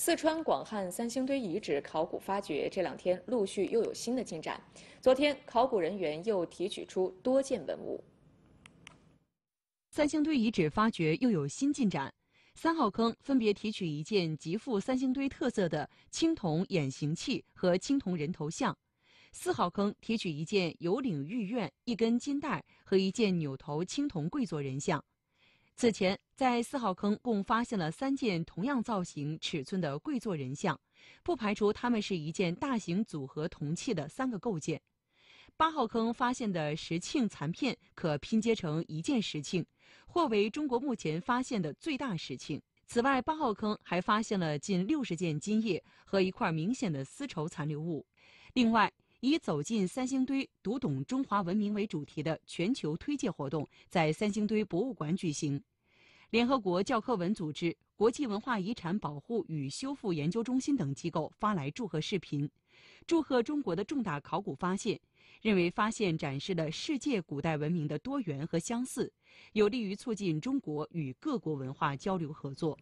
四川广汉三星堆遗址考古发掘这两天陆续又有新的进展。昨天，考古人员又提取出多件文物。三星堆遗址发掘又有新进展，三号坑分别提取一件极富三星堆特色的青铜眼形器和青铜人头像，四号坑提取一件有领玉院、一根金带和一件扭头青铜跪坐人像。此前，在四号坑共发现了三件同样造型、尺寸的跪坐人像，不排除它们是一件大型组合铜器的三个构件。八号坑发现的石磬残片可拼接成一件石磬，或为中国目前发现的最大石磬。此外，八号坑还发现了近六十件金叶和一块明显的丝绸残留物。另外，以“走进三星堆，读懂中华文明”为主题的全球推介活动在三星堆博物馆举行。联合国教科文组织国际文化遗产保护与修复研究中心等机构发来祝贺视频，祝贺中国的重大考古发现，认为发现展示了世界古代文明的多元和相似，有利于促进中国与各国文化交流合作。